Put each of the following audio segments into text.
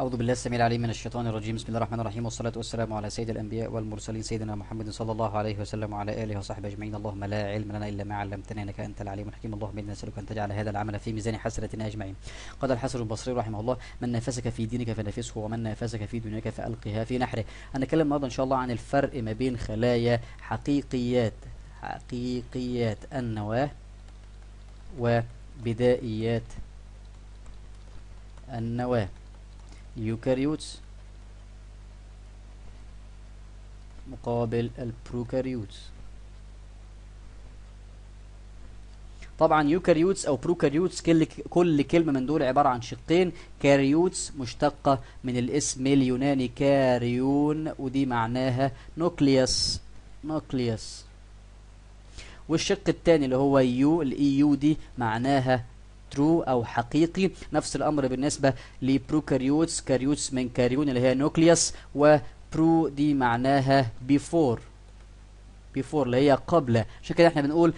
أعوذ بالله السميع العليم من الشيطان الرجيم بسم الله الرحمن الرحيم والصلاة والسلام على سيد الأنبياء والمرسلين سيدنا محمد صلى الله عليه وسلم وعلى آله وصحبه أجمعين اللهم لا علم لنا إلا ما علمتنا إنك أنت العليم الحكيم اللهم إنا نسألك أن تجعل هذا العمل في ميزان حسنتنا أجمعين قال الحسن البصري رحمه الله من نافسك في دينك فنافسه ومن نافسك في دنياك فألقها في نحره أنا أتكلم النهارده إن شاء الله عن الفرق ما بين خلايا حقيقيات حقيقيات النواة وبدائيات النواه يوكاريوتس مقابل البروكاريوتس طبعا يوكاريوتس او بروكاريوتس كل كل كلمه من دول عباره عن شقين كاريوتس مشتقه من الاسم اليوناني كاريون ودي معناها نوكليوس نوكليوس والشق الثاني اللي هو يو الاي يو e دي معناها ترو او حقيقي نفس الامر بالنسبه لبروكاريوتس كاريوتس من كاريون اللي هي نوكليوس وبرو دي معناها بيفور بيفور اللي هي قبل عشان كده احنا بنقول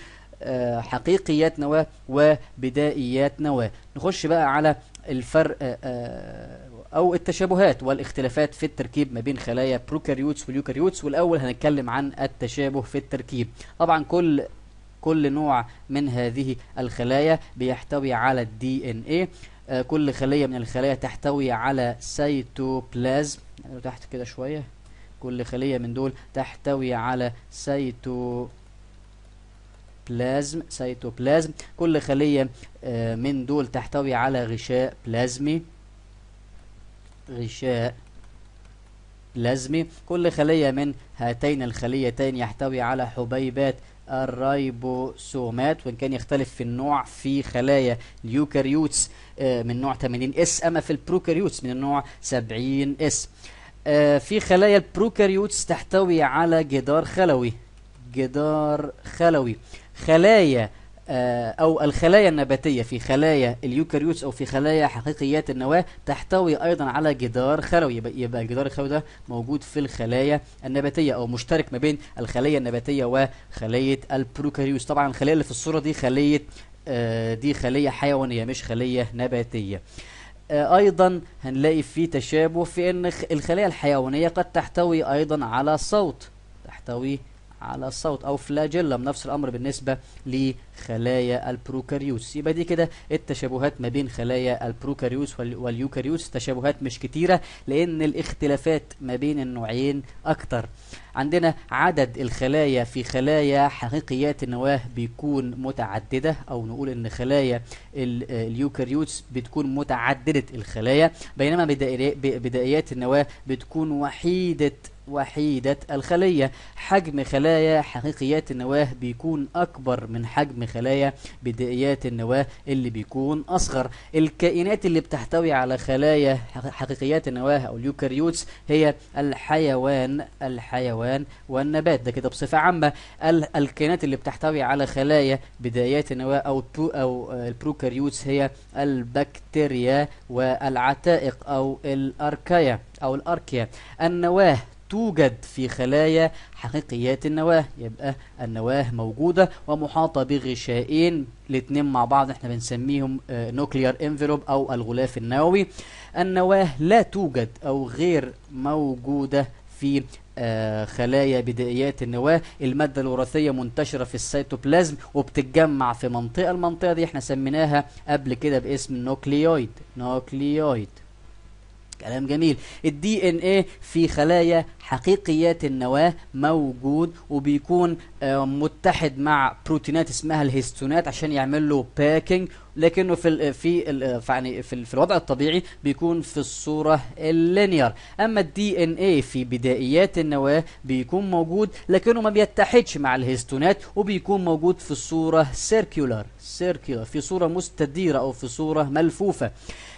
آه، حقيقيات نواة وبدائيات نواة نخش بقى على الفرق آه، آه، او التشابهات والاختلافات في التركيب ما بين خلايا بروكاريوتس واليوكاريوتس والاول هنتكلم عن التشابه في التركيب طبعا كل كل نوع من هذه الخلايا بيحتوي على الدي ان ايه كل خليه من الخلايا تحتوي على سيتوبلازم يعني تحت كده شويه كل خليه من دول تحتوي على سيتو بلازم سيتوبلازم كل خليه آه، من دول تحتوي على غشاء بلازمي غشاء بلازمي كل خليه من هاتين الخليتين يحتوي على حبيبات الريبوسومات وان كان يختلف في النوع في خلايا اليوكاريوتس آه، من نوع 80 اس اما في البروكاريوتس من النوع 70 اس آه، في خلايا البروكاريوتس تحتوي على جدار خلوي جدار خلوي خلايا آه، أو الخلايا النباتية في خلايا اليوكاريوتس أو في خلايا حقيقيات النواة تحتوي أيضا على جدار خلوي يبقى الجدار الخلوي ده موجود في الخلايا النباتية أو مشترك ما بين الخلية النباتية وخلية البروكاريوس طبعا الخلية اللي في الصورة دي خلية آه، دي خلية حيوانية مش خلية نباتية آه، ايضا هنلاقي في تشابه في ان الخلايا الحيوانيه قد تحتوي ايضا على صوت تحتوي على الصوت أو فلاجيلم نفس الأمر بالنسبة لخلايا البروكاريوس يبقى دي كده التشابهات ما بين خلايا البروكاريوس واليوكاريوس تشابهات مش كتيرة لأن الاختلافات ما بين النوعين أكتر عندنا عدد الخلايا في خلايا حقيقيات النواه بيكون متعددة أو نقول إن خلايا اليوكاريوتس بتكون متعددة الخلايا بينما بدائيات النواه بتكون وحيدة وحيدة الخلية حجم خلايا حقيقيات النواة بيكون أكبر من حجم خلايا بدائيات النواة اللي بيكون أصغر الكائنات اللي بتحتوي على خلايا حقيقيات النواة أو اليوكاريوتس هي الحيوان الحيوان والنبات ده كده بصفة عامة الكائنات اللي بتحتوي على خلايا بدائيات النواة أو أو البروكاريوتس هي البكتيريا والعتائق أو الأركيا أو الأركيا النواة توجد في خلايا حقيقيات النواه يبقى النواه موجودة ومحاطة بغشائين الاتنين مع بعض احنا بنسميهم نوكليار آه، انفلوب او الغلاف النووي النواه لا توجد او غير موجودة في آه خلايا بدائيات النواة المادة الوراثية منتشرة في السيتوبلازم وبتتجمع في منطقة المنطقة دي احنا سميناها قبل كده باسم نوكليويد نوكليويد كلام جميل الدي ان ايه في خلايا حقيقيات النواه موجود وبيكون آه، متحد مع بروتينات اسمها الهيستونات عشان يعمل له باكينج لكنه في في يعني في, في الوضع الطبيعي بيكون في الصوره اللينير اما الدي ان اي في بدائيات النواه بيكون موجود لكنه ما بيتحدش مع الهيستونات وبيكون موجود في الصوره سيركيولار سيركيولار في صوره مستديره او في صوره ملفوفه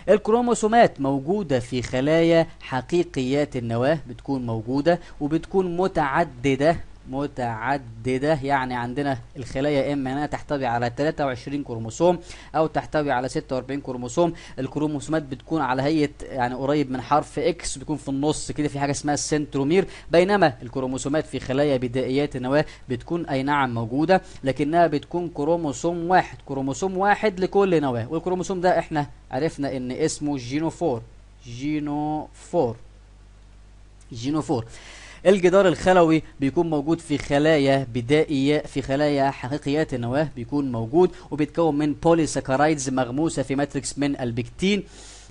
الكروموسومات موجودة في خلايا حقيقيات النواة بتكون موجودة وبتكون متعددة متعددة يعني عندنا الخلايا إما أنها إيه تحتوي على 23 كروموسوم أو تحتوي على 46 كروموسوم الكروموسومات بتكون على هيئة يعني قريب من حرف إكس بتكون في النص كده في حاجة اسمها السنترومير بينما الكروموسومات في خلايا بدائيات النواة بتكون أي نعم موجودة لكنها بتكون كروموسوم واحد كروموسوم واحد لكل نواة والكروموسوم ده إحنا عرفنا إن اسمه جينوفور جينوفور جينوفور الجدار الخلوي بيكون موجود في خلايا بدائية في خلايا حقيقيات النواة بيكون موجود وبيتكون من بوليساكرايدز مغموسة في ماتريكس من البكتين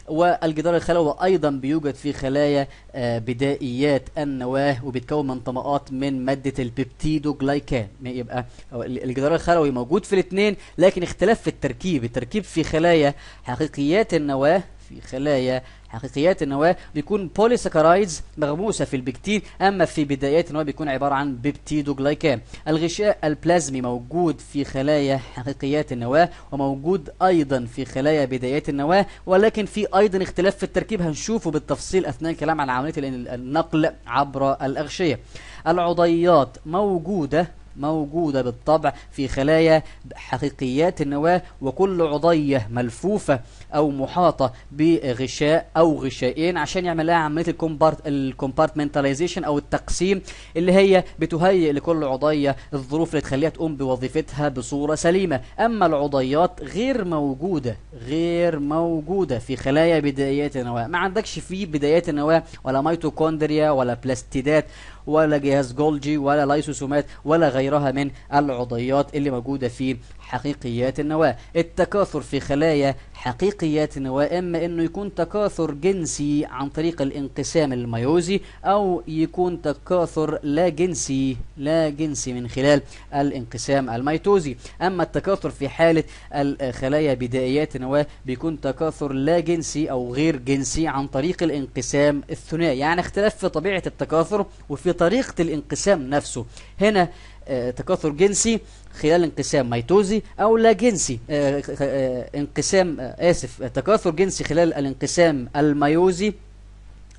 والجدار الخلوي ايضا بيوجد في خلايا آه، بدائيات النواه وبيتكون من طبقات من ماده البيبتيدوجلايكان يبقى الجدار الخلوي موجود في الاثنين لكن اختلاف في التركيب التركيب في خلايا حقيقيات النواه في خلايا حقيقيات النواه بيكون بوليساكرايدز مغموسه في البكتين اما في بدايات النواه بيكون عباره عن بيبتيدوجلايكان الغشاء البلازمي موجود في خلايا حقيقيات النواه وموجود ايضا في خلايا بدايات النواه ولكن في ايضا اختلاف في التركيب هنشوفه بالتفصيل اثناء الكلام عن عمليه النقل عبر الاغشيه العضيات موجوده موجودة بالطبع في خلايا حقيقيات النواة وكل عضية ملفوفة أو محاطة بغشاء أو غشائين عشان يعمل لها عملية الكومبارت الكومبارتمنتاليزيشن أو التقسيم اللي هي بتهيئ لكل عضية الظروف اللي تخليها تقوم بوظيفتها بصورة سليمة أما العضيات غير موجودة غير موجودة في خلايا بدايات النواة ما عندكش في بدايات النواة ولا ميتوكوندريا ولا بلاستيدات ولا جهاز جولجي ولا لايسوسومات ولا غير وغيرها من العضيات اللي موجودة في حقيقيات النواة التكاثر في خلايا حقيقيات النواة إما أنه يكون تكاثر جنسي عن طريق الانقسام الميوزي أو يكون تكاثر لا جنسي لا جنسي من خلال الانقسام الميتوزي أما التكاثر في حالة الخلايا بدائيات النواة بيكون تكاثر لا جنسي أو غير جنسي عن طريق الانقسام الثنائي يعني اختلاف في طبيعة التكاثر وفي طريقة الانقسام نفسه هنا آه، تكاثر جنسي خلال انقسام ميتوزي او لا جنسي آه، آه، انقسام اسف تكاثر جنسي خلال الانقسام الميوزي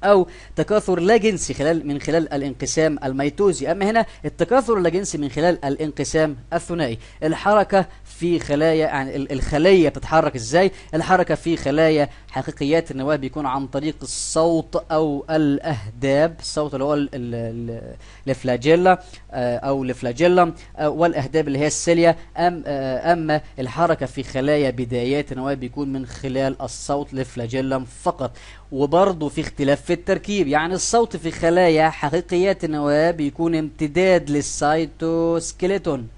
او تكاثر لا جنسي خلال من خلال الانقسام الميتوزي اما هنا التكاثر لا جنسي من خلال الانقسام الثنائي الحركه في خلايا يعني الخليه بتتحرك ازاي الحركه في خلايا حقيقيات النواه بيكون عن طريق الصوت او الاهداب الصوت اللي هو الفلاجيلا آه، او الفلاجيلا آه، والاهداب اللي هي السيليا ام آه، اما الحركه في خلايا بدايات النواه بيكون من خلال الصوت الفلاجيلا فقط وبرضه في اختلاف في التركيب يعني الصوت في خلايا حقيقيات النواة بيكون امتداد للسايتوسكيلتون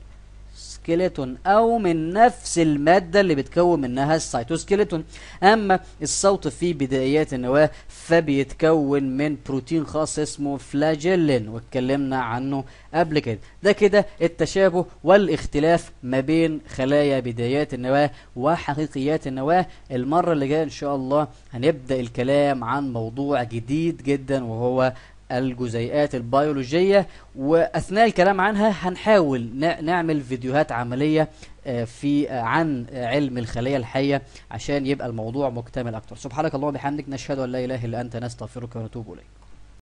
السيتوسكيلتون او من نفس الماده اللي بتكون منها السيتوسكيلتون اما الصوت في بدايات النواه فبيتكون من بروتين خاص اسمه فلاجيلين واتكلمنا عنه قبل كده ده كده التشابه والاختلاف ما بين خلايا بدايات النواه وحقيقيات النواه المره اللي جايه ان شاء الله هنبدا الكلام عن موضوع جديد جدا وهو الجزيئات البيولوجية وأثناء الكلام عنها هنحاول نعمل فيديوهات عملية آه، في آه، عن آه، علم الخلية الحية عشان يبقى الموضوع مكتمل أكتر سبحانك اللهم وبحمدك نشهد أن لا إله إلا أنت نستغفرك ونتوب إليك